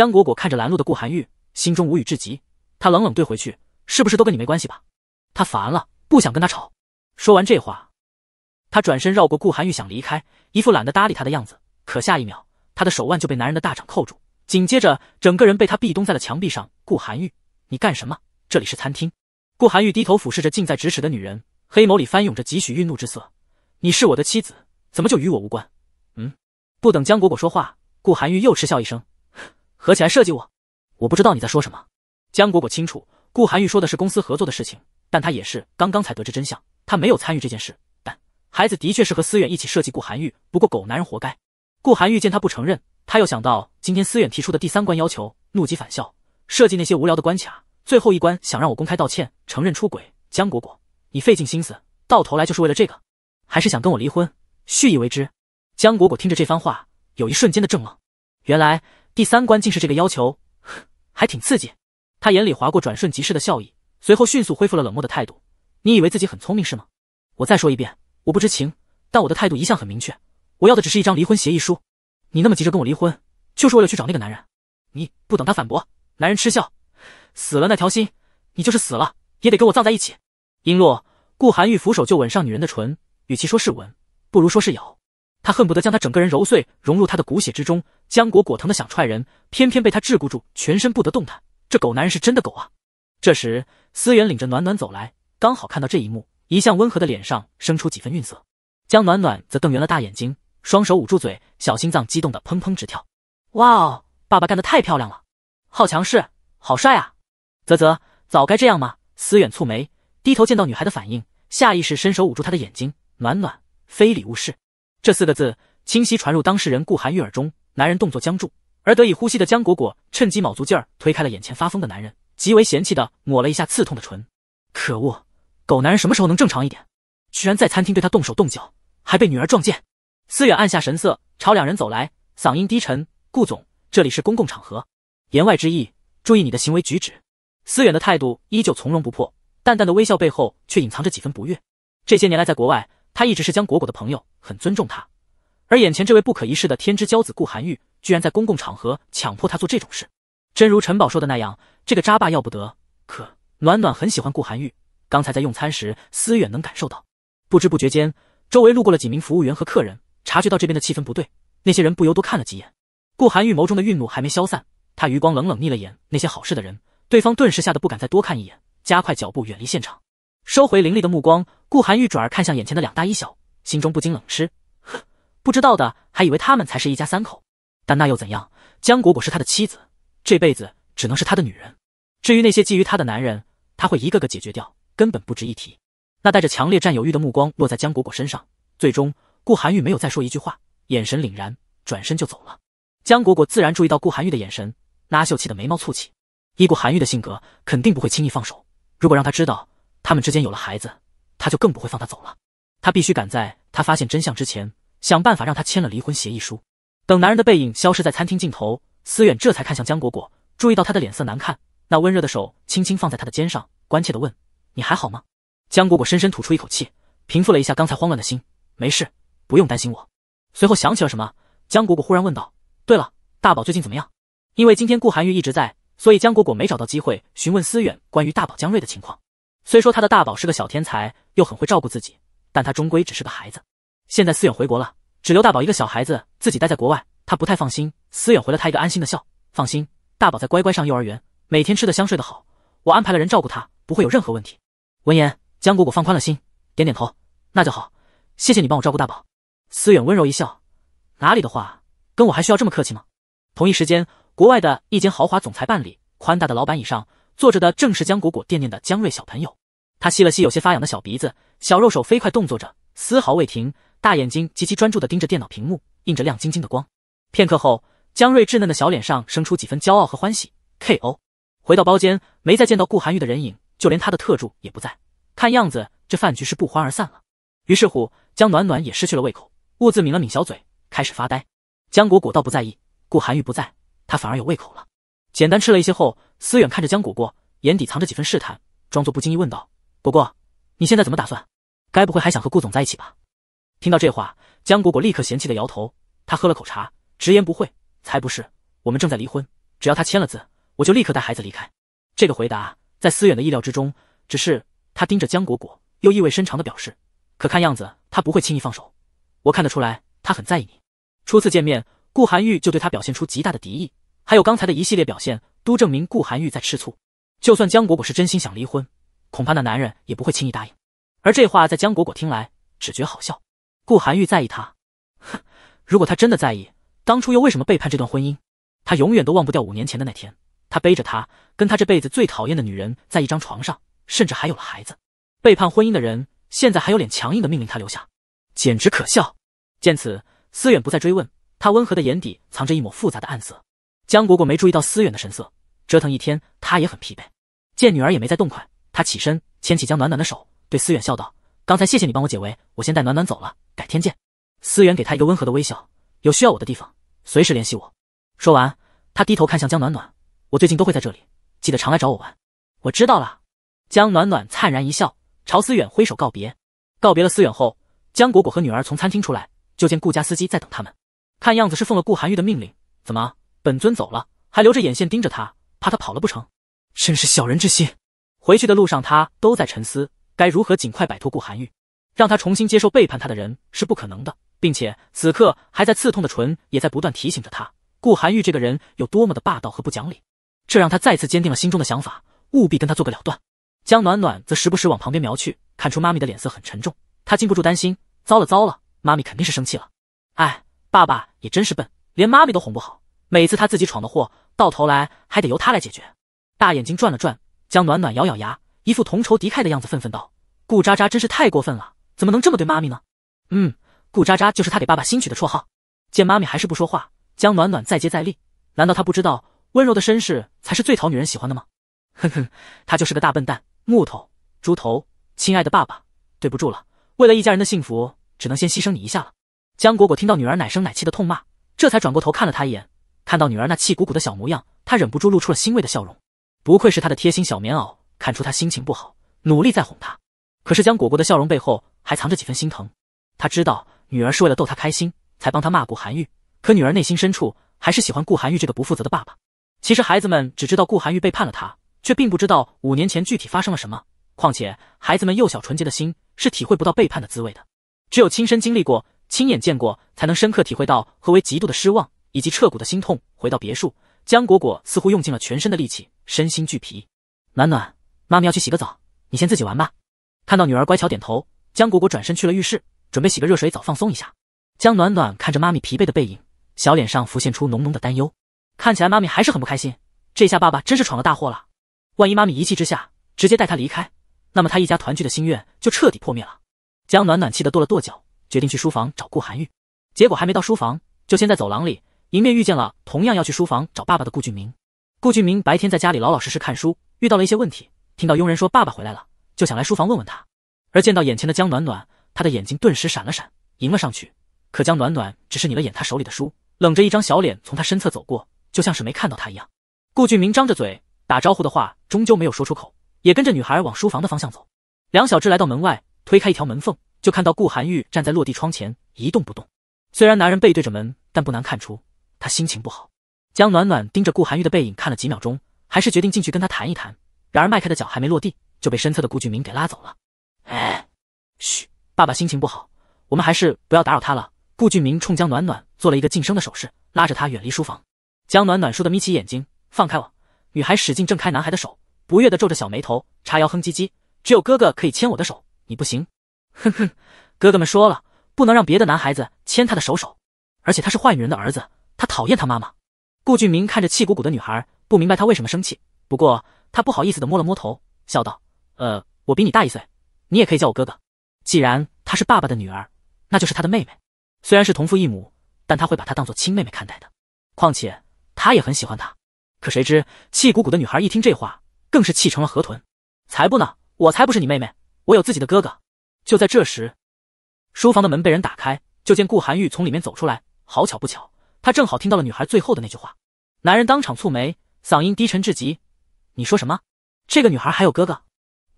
江果果看着拦路的顾寒玉，心中无语至极。她冷冷怼回去：“是不是都跟你没关系吧？”她烦了，不想跟他吵。说完这话，她转身绕过顾寒玉想离开，一副懒得搭理他的样子。可下一秒，她的手腕就被男人的大掌扣住，紧接着整个人被他壁咚在了墙壁上。顾寒玉，你干什么？这里是餐厅。顾寒玉低头俯视着近在咫尺的女人，黑眸里翻涌着几许愠怒之色：“你是我的妻子，怎么就与我无关？”嗯？不等江果果说话，顾寒玉又嗤笑一声。合起来设计我，我不知道你在说什么。江果果清楚，顾寒玉说的是公司合作的事情，但他也是刚刚才得知真相，他没有参与这件事。但孩子的确是和思远一起设计顾寒玉，不过狗男人活该。顾寒玉见他不承认，他又想到今天思远提出的第三关要求，怒极反笑：设计那些无聊的关卡，最后一关想让我公开道歉，承认出轨。江果果，你费尽心思，到头来就是为了这个，还是想跟我离婚，蓄意为之？江果果听着这番话，有一瞬间的怔愣，原来。第三关竟是这个要求，还挺刺激。他眼里划过转瞬即逝的笑意，随后迅速恢复了冷漠的态度。你以为自己很聪明是吗？我再说一遍，我不知情，但我的态度一向很明确，我要的只是一张离婚协议书。你那么急着跟我离婚，就是为了去找那个男人？你不等他反驳，男人嗤笑，死了那条心，你就是死了也得跟我葬在一起。璎珞，顾寒玉扶手就吻上女人的唇，与其说是吻，不如说是咬。他恨不得将他整个人揉碎，融入他的骨血之中。江果果疼的想踹人，偏偏被他桎梏住，全身不得动弹。这狗男人是真的狗啊！这时，思远领着暖暖走来，刚好看到这一幕，一向温和的脸上生出几分愠色。江暖暖则瞪圆了大眼睛，双手捂住嘴，小心脏激动的砰砰直跳。哇哦，爸爸干得太漂亮了，好强势，好帅啊！啧啧，早该这样吗？思远蹙眉，低头见到女孩的反应，下意识伸手捂住她的眼睛。暖暖，非礼勿视。这四个字清晰传入当事人顾寒玉耳中，男人动作僵住，而得以呼吸的江果果趁机卯足劲儿推开了眼前发疯的男人，极为嫌弃的抹了一下刺痛的唇。可恶，狗男人什么时候能正常一点？居然在餐厅对他动手动脚，还被女儿撞见。思远按下神色，朝两人走来，嗓音低沉：“顾总，这里是公共场合，言外之意，注意你的行为举止。”思远的态度依旧从容不迫，淡淡的微笑背后却隐藏着几分不悦。这些年来在国外。他一直是江果果的朋友，很尊重他。而眼前这位不可一世的天之骄子顾寒玉，居然在公共场合强迫他做这种事，真如陈宝说的那样，这个渣爸要不得。可暖暖很喜欢顾寒玉，刚才在用餐时思远能感受到。不知不觉间，周围路过了几名服务员和客人，察觉到这边的气氛不对，那些人不由多看了几眼。顾寒玉眸中的愠怒还没消散，他余光冷冷睨了眼那些好事的人，对方顿时吓得不敢再多看一眼，加快脚步远离现场，收回凌厉的目光。顾寒玉转而看向眼前的两大一小，心中不禁冷嗤：“呵，不知道的还以为他们才是一家三口。但那又怎样？江果果是他的妻子，这辈子只能是他的女人。至于那些觊觎他的男人，他会一个个解决掉，根本不值一提。”那带着强烈占有欲的目光落在江果果身上，最终顾寒玉没有再说一句话，眼神凛然，转身就走了。江果果自然注意到顾寒玉的眼神，拉秀气的眉毛蹙起。依顾寒玉的性格，肯定不会轻易放手。如果让他知道他们之间有了孩子，他就更不会放他走了，他必须赶在他发现真相之前，想办法让他签了离婚协议书。等男人的背影消失在餐厅尽头，思远这才看向江果果，注意到她的脸色难看，那温热的手轻轻放在她的肩上，关切地问：“你还好吗？”江果果深深吐出一口气，平复了一下刚才慌乱的心：“没事，不用担心我。”随后想起了什么，江果果忽然问道：“对了，大宝最近怎么样？”因为今天顾寒玉一直在，所以江果果没找到机会询问思远关于大宝江瑞的情况。虽说他的大宝是个小天才。又很会照顾自己，但他终归只是个孩子。现在思远回国了，只留大宝一个小孩子自己待在国外，他不太放心。思远回了他一个安心的笑，放心，大宝在乖乖上幼儿园，每天吃得香，睡得好，我安排了人照顾他，不会有任何问题。闻言，江果果放宽了心，点点头，那就好，谢谢你帮我照顾大宝。思远温柔一笑，哪里的话，跟我还需要这么客气吗？同一时间，国外的一间豪华总裁办理，宽大的老板椅上坐着的正是江果果惦念的江瑞小朋友。他吸了吸有些发痒的小鼻子，小肉手飞快动作着，丝毫未停。大眼睛极其专注的盯着电脑屏幕，映着亮晶晶的光。片刻后，江瑞稚嫩的小脸上生出几分骄傲和欢喜。K O，回到包间，没再见到顾寒玉的人影，就连他的特助也不在，看样子这饭局是不欢而散了。于是乎，江暖暖也失去了胃口，兀自抿了抿小嘴，开始发呆。江果果倒不在意，顾寒玉不在，他反而有胃口了。简单吃了一些后，思远看着江果果，眼底藏着几分试探，装作不经意问道。果果，你现在怎么打算？该不会还想和顾总在一起吧？听到这话，江果果立刻嫌弃的摇头。她喝了口茶，直言不讳：“才不是，我们正在离婚，只要他签了字，我就立刻带孩子离开。”这个回答在思远的意料之中，只是他盯着江果果，又意味深长的表示：“可看样子，他不会轻易放手。我看得出来，他很在意你。”初次见面，顾寒玉就对他表现出极大的敌意，还有刚才的一系列表现，都证明顾寒玉在吃醋。就算江果果是真心想离婚。恐怕那男人也不会轻易答应。而这话在江果果听来，只觉好笑。顾寒玉在意他？哼，如果他真的在意，当初又为什么背叛这段婚姻？他永远都忘不掉五年前的那天，他背着他，跟他这辈子最讨厌的女人在一张床上，甚至还有了孩子。背叛婚姻的人，现在还有脸强硬的命令他留下，简直可笑。见此，思远不再追问，他温和的眼底藏着一抹复杂的暗色。江果果没注意到思远的神色，折腾一天，她也很疲惫。见女儿也没再动筷。他起身，牵起江暖暖的手，对思远笑道：“刚才谢谢你帮我解围，我先带暖暖走了，改天见。”思远给他一个温和的微笑：“有需要我的地方，随时联系我。”说完，他低头看向江暖暖：“我最近都会在这里，记得常来找我玩。”我知道了。江暖暖灿然一笑，朝思远挥手告别。告别了思远后，江果果和女儿从餐厅出来，就见顾家司机在等他们，看样子是奉了顾寒玉的命令。怎么，本尊走了，还留着眼线盯着他，怕他跑了不成？真是小人之心。回去的路上，他都在沉思该如何尽快摆脱顾寒玉，让他重新接受背叛他的人是不可能的，并且此刻还在刺痛的唇也在不断提醒着他，顾寒玉这个人有多么的霸道和不讲理，这让他再次坚定了心中的想法，务必跟他做个了断。江暖暖则时不时往旁边瞄去，看出妈咪的脸色很沉重，他禁不住担心，糟了糟了，妈咪肯定是生气了。哎，爸爸也真是笨，连妈咪都哄不好，每次他自己闯的祸，到头来还得由他来解决。大眼睛转了转。江暖暖咬咬牙，一副同仇敌忾的样子，愤愤道：“顾渣渣真是太过分了，怎么能这么对妈咪呢？”嗯，顾渣渣就是他给爸爸新取的绰号。见妈咪还是不说话，江暖暖再接再厉。难道他不知道温柔的绅士才是最讨女人喜欢的吗？哼哼，他就是个大笨蛋，木头猪头！亲爱的爸爸，对不住了，为了一家人的幸福，只能先牺牲你一下了。江果果听到女儿奶声奶气的痛骂，这才转过头看了他一眼。看到女儿那气鼓鼓的小模样，他忍不住露出了欣慰的笑容。不愧是他的贴心小棉袄，看出他心情不好，努力在哄他。可是江果果的笑容背后还藏着几分心疼。他知道女儿是为了逗他开心才帮他骂顾寒玉，可女儿内心深处还是喜欢顾寒玉这个不负责的爸爸。其实孩子们只知道顾寒玉背叛了他，却并不知道五年前具体发生了什么。况且孩子们幼小纯洁的心是体会不到背叛的滋味的。只有亲身经历过、亲眼见过，才能深刻体会到何为极度的失望以及彻骨的心痛。回到别墅，江果果似乎用尽了全身的力气。身心俱疲，暖暖，妈咪要去洗个澡，你先自己玩吧。看到女儿乖巧点头，江果果转身去了浴室，准备洗个热水澡放松一下。江暖暖看着妈咪疲惫的背影，小脸上浮现出浓浓的担忧。看起来妈咪还是很不开心，这下爸爸真是闯了大祸了。万一妈咪一气之下直接带他离开，那么他一家团聚的心愿就彻底破灭了。江暖暖气得跺了跺脚，决定去书房找顾寒玉。结果还没到书房，就先在走廊里迎面遇见了同样要去书房找爸爸的顾俊明。顾俊明白天在家里老老实实看书，遇到了一些问题，听到佣人说爸爸回来了，就想来书房问问他。而见到眼前的江暖暖，他的眼睛顿时闪了闪，迎了上去。可江暖暖只是睨了眼他手里的书，冷着一张小脸从他身侧走过，就像是没看到他一样。顾俊明张着嘴，打招呼的话终究没有说出口，也跟着女孩往书房的方向走。梁小志来到门外，推开一条门缝，就看到顾寒玉站在落地窗前一动不动。虽然男人背对着门，但不难看出他心情不好。江暖暖盯着顾寒玉的背影看了几秒钟，还是决定进去跟他谈一谈。然而迈开的脚还没落地，就被身侧的顾俊明给拉走了。哎，嘘，爸爸心情不好，我们还是不要打扰他了。顾俊明冲江暖暖做了一个噤声的手势，拉着他远离书房。江暖暖倏地眯起眼睛，放开我！女孩使劲挣开男孩的手，不悦地皱着小眉头，叉腰哼唧唧。只有哥哥可以牵我的手，你不行。哼哼，哥哥们说了，不能让别的男孩子牵他的手手。而且他是坏女人的儿子，他讨厌他妈妈。顾俊明看着气鼓鼓的女孩，不明白她为什么生气。不过他不好意思的摸了摸头，笑道：“呃，我比你大一岁，你也可以叫我哥哥。既然她是爸爸的女儿，那就是她的妹妹。虽然是同父异母，但他会把她当做亲妹妹看待的。况且他也很喜欢她。可谁知气鼓鼓的女孩一听这话，更是气成了河豚。才不呢，我才不是你妹妹，我有自己的哥哥。就在这时，书房的门被人打开，就见顾寒玉从里面走出来。好巧不巧。”他正好听到了女孩最后的那句话，男人当场蹙眉，嗓音低沉至极：“你说什么？这个女孩还有哥哥？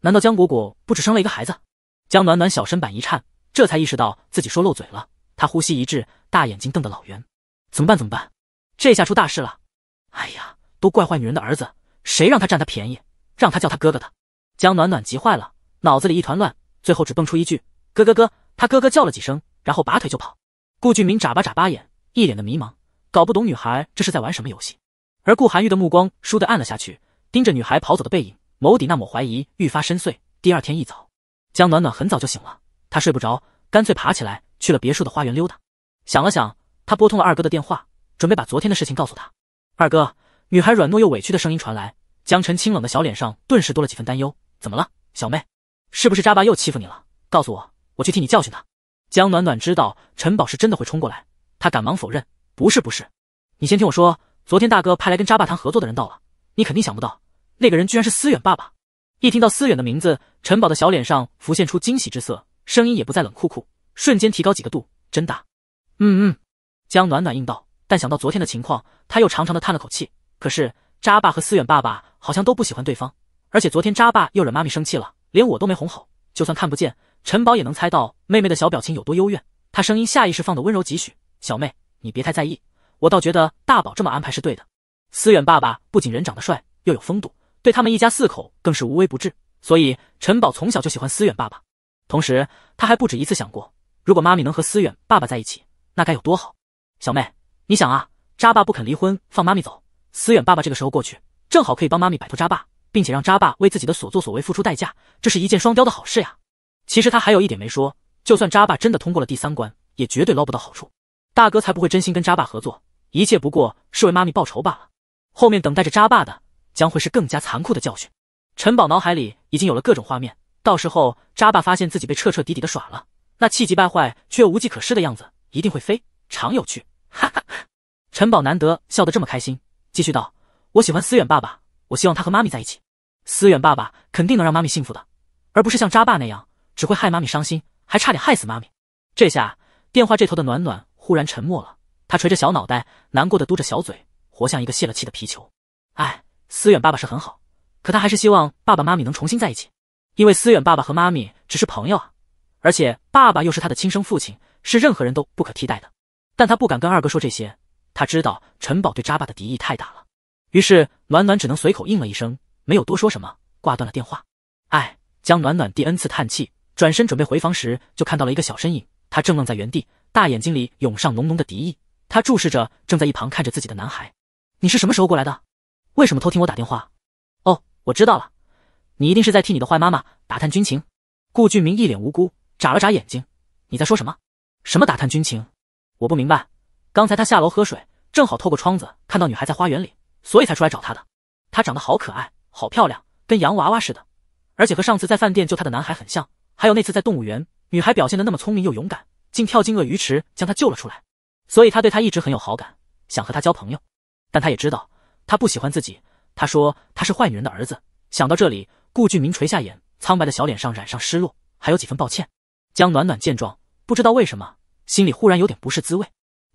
难道江果果不止生了一个孩子？”江暖暖小身板一颤，这才意识到自己说漏嘴了。他呼吸一滞，大眼睛瞪得老圆：“怎么办？怎么办？这下出大事了！”哎呀，都怪坏女人的儿子，谁让他占她便宜，让他叫他哥哥的？江暖暖急坏了，脑子里一团乱，最后只蹦出一句：“哥哥哥！”他哥哥叫了几声，然后拔腿就跑。顾俊明眨巴眨巴眼。一脸的迷茫，搞不懂女孩这是在玩什么游戏。而顾寒玉的目光倏地暗了下去，盯着女孩跑走的背影，眸底那抹怀疑愈发深邃。第二天一早，江暖暖很早就醒了，她睡不着，干脆爬起来去了别墅的花园溜达。想了想，她拨通了二哥的电话，准备把昨天的事情告诉他。二哥，女孩软糯又委屈的声音传来，江晨清冷的小脸上顿时多了几分担忧：“怎么了，小妹？是不是渣爸又欺负你了？告诉我，我去替你教训他。”江暖暖知道陈宝是真的会冲过来。他赶忙否认：“不是，不是，你先听我说。昨天大哥派来跟扎爸谈合作的人到了，你肯定想不到，那个人居然是思远爸爸。一听到思远的名字，陈宝的小脸上浮现出惊喜之色，声音也不再冷酷酷，瞬间提高几个度。真的，嗯嗯。”江暖暖应道，但想到昨天的情况，他又长长的叹了口气。可是扎爸和思远爸爸好像都不喜欢对方，而且昨天扎爸又惹妈咪生气了，连我都没哄好。就算看不见，陈宝也能猜到妹妹的小表情有多幽怨。他声音下意识放的温柔几许。小妹，你别太在意，我倒觉得大宝这么安排是对的。思远爸爸不仅人长得帅，又有风度，对他们一家四口更是无微不至，所以陈宝从小就喜欢思远爸爸。同时，他还不止一次想过，如果妈咪能和思远爸爸在一起，那该有多好。小妹，你想啊，渣爸不肯离婚放妈咪走，思远爸爸这个时候过去，正好可以帮妈咪摆脱渣爸，并且让渣爸为自己的所作所为付出代价，这是一箭双雕的好事呀。其实他还有一点没说，就算渣爸真的通过了第三关，也绝对捞不到好处。大哥才不会真心跟渣爸合作，一切不过是为妈咪报仇罢了。后面等待着渣爸的将会是更加残酷的教训。陈宝脑海里已经有了各种画面，到时候渣爸发现自己被彻彻底底的耍了，那气急败坏却又无计可施的样子一定会非常有趣。哈哈哈！陈宝难得笑得这么开心，继续道：“我喜欢思远爸爸，我希望他和妈咪在一起。思远爸爸肯定能让妈咪幸福的，而不是像渣爸那样只会害妈咪伤心，还差点害死妈咪。”这下电话这头的暖暖。忽然沉默了，他垂着小脑袋，难过的嘟着小嘴，活像一个泄了气的皮球。哎，思远爸爸是很好，可他还是希望爸爸妈咪能重新在一起，因为思远爸爸和妈咪只是朋友啊，而且爸爸又是他的亲生父亲，是任何人都不可替代的。但他不敢跟二哥说这些，他知道陈宝对渣爸的敌意太大了。于是暖暖只能随口应了一声，没有多说什么，挂断了电话。哎，江暖暖第 n 次叹气，转身准备回房时，就看到了一个小身影，他正愣在原地。大眼睛里涌上浓浓的敌意，他注视着正在一旁看着自己的男孩。你是什么时候过来的？为什么偷听我打电话？哦，我知道了，你一定是在替你的坏妈妈打探军情。顾俊明一脸无辜，眨了眨眼睛。你在说什么？什么打探军情？我不明白。刚才他下楼喝水，正好透过窗子看到女孩在花园里，所以才出来找她的。她长得好可爱，好漂亮，跟洋娃娃似的，而且和上次在饭店救他的男孩很像，还有那次在动物园，女孩表现的那么聪明又勇敢。竟跳进鳄鱼池将他救了出来，所以他对他一直很有好感，想和他交朋友。但他也知道他不喜欢自己，他说他是坏女人的儿子。想到这里，顾俊明垂下眼，苍白的小脸上染上失落，还有几分抱歉。江暖暖见状，不知道为什么心里忽然有点不是滋味。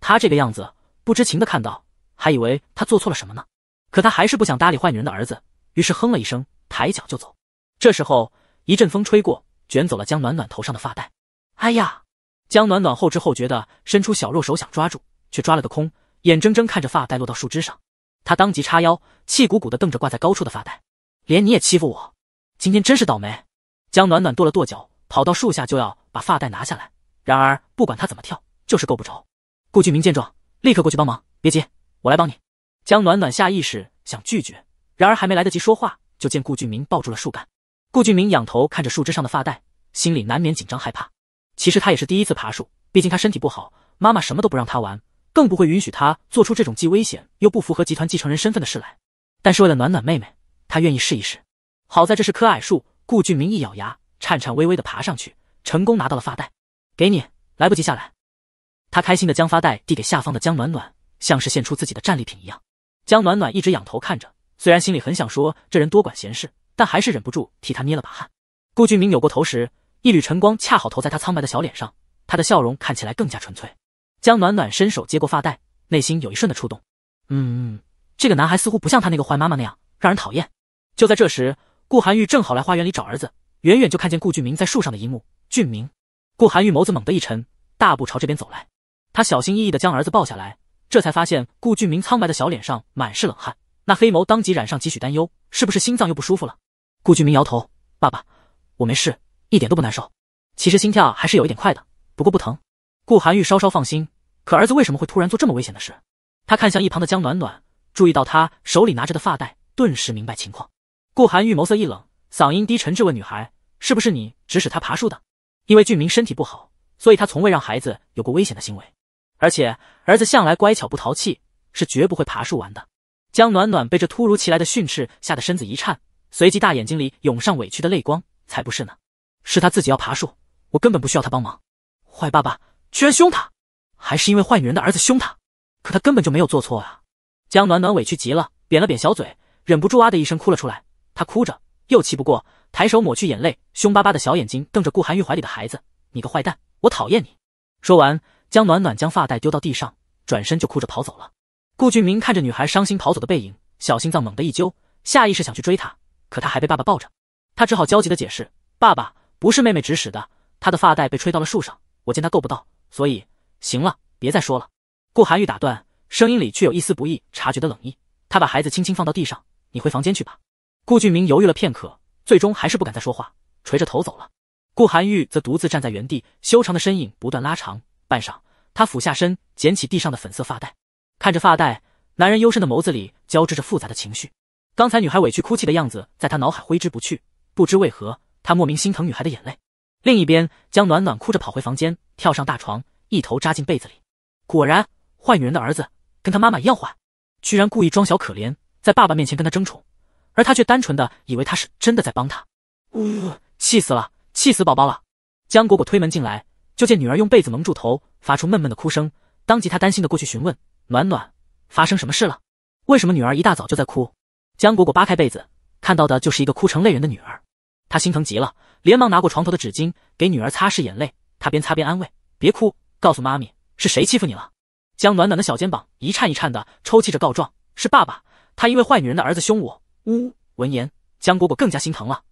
他这个样子，不知情的看到还以为他做错了什么呢。可他还是不想搭理坏女人的儿子，于是哼了一声，抬脚就走。这时候一阵风吹过，卷走了江暖暖头上的发带。哎呀！江暖暖后知后觉的伸出小肉手想抓住，却抓了个空，眼睁睁看着发带落到树枝上。他当即叉腰，气鼓鼓的瞪着挂在高处的发带，连你也欺负我，今天真是倒霉！江暖暖跺了跺脚，跑到树下就要把发带拿下来，然而不管他怎么跳，就是够不着。顾俊明见状，立刻过去帮忙，别急，我来帮你。江暖暖下意识想拒绝，然而还没来得及说话，就见顾俊明抱住了树干。顾俊明仰头看着树枝上的发带，心里难免紧张害怕。其实他也是第一次爬树，毕竟他身体不好，妈妈什么都不让他玩，更不会允许他做出这种既危险又不符合集团继承人身份的事来。但是为了暖暖妹妹，他愿意试一试。好在这是棵矮树，顾俊明一咬牙，颤颤巍巍地爬上去，成功拿到了发带。给你，来不及下来。他开心地将发带递给下方的江暖暖，像是献出自己的战利品一样。江暖暖一直仰头看着，虽然心里很想说这人多管闲事，但还是忍不住替他捏了把汗。顾俊明扭过头时。一缕晨光恰好投在他苍白的小脸上，他的笑容看起来更加纯粹。江暖暖伸手接过发带，内心有一瞬的触动。嗯，这个男孩似乎不像他那个坏妈妈那样让人讨厌。就在这时，顾寒玉正好来花园里找儿子，远远就看见顾俊明在树上的一幕。俊明，顾寒玉眸子猛地一沉，大步朝这边走来。他小心翼翼地将儿子抱下来，这才发现顾俊明苍白的小脸上满是冷汗，那黑眸当即染上几许担忧，是不是心脏又不舒服了？顾俊明摇头，爸爸，我没事。一点都不难受，其实心跳还是有一点快的，不过不疼。顾寒玉稍稍放心，可儿子为什么会突然做这么危险的事？他看向一旁的江暖暖，注意到她手里拿着的发带，顿时明白情况。顾寒玉眸色一冷，嗓音低沉质问女孩：“是不是你指使他爬树的？因为俊明身体不好，所以他从未让孩子有过危险的行为，而且儿子向来乖巧不淘气，是绝不会爬树玩的。”江暖暖被这突如其来的训斥吓得身子一颤，随即大眼睛里涌上委屈的泪光：“才不是呢！”是他自己要爬树，我根本不需要他帮忙。坏爸爸居然凶他，还是因为坏女人的儿子凶他？可他根本就没有做错啊！江暖暖委屈极了，扁了扁小嘴，忍不住啊的一声哭了出来。她哭着，又气不过，抬手抹去眼泪，凶巴巴的小眼睛瞪着顾寒玉怀里的孩子：“你个坏蛋，我讨厌你！”说完，江暖暖将发带丢到地上，转身就哭着跑走了。顾俊明看着女孩伤心跑走的背影，小心脏猛地一揪，下意识想去追她，可她还被爸爸抱着，他只好焦急的解释：“爸爸。”不是妹妹指使的，她的发带被吹到了树上。我见她够不到，所以行了，别再说了。顾寒玉打断，声音里却有一丝不易察觉的冷意。他把孩子轻轻放到地上，你回房间去吧。顾俊明犹豫了片刻，最终还是不敢再说话，垂着头走了。顾寒玉则独自站在原地，修长的身影不断拉长。半晌，他俯下身捡起地上的粉色发带，看着发带，男人幽深的眸子里交织着复杂的情绪。刚才女孩委屈哭泣的样子在他脑海挥之不去，不知为何。他莫名心疼女孩的眼泪。另一边，江暖暖哭着跑回房间，跳上大床，一头扎进被子里。果然，坏女人的儿子跟她妈妈一样坏，居然故意装小可怜，在爸爸面前跟她争宠，而她却单纯的以为他是真的在帮她。呜，气死了，气死宝宝了！江果果推门进来，就见女儿用被子蒙住头，发出闷闷的哭声。当即，她担心的过去询问暖暖，发生什么事了？为什么女儿一大早就在哭？江果果扒开被子，看到的就是一个哭成泪人的女儿。他心疼极了，连忙拿过床头的纸巾给女儿擦拭眼泪。他边擦边安慰：“别哭，告诉妈咪是谁欺负你了。”江暖暖的小肩膀一颤一颤的，抽泣着告状：“是爸爸，他因为坏女人的儿子凶我。”呜。闻言，江果果更加心疼了。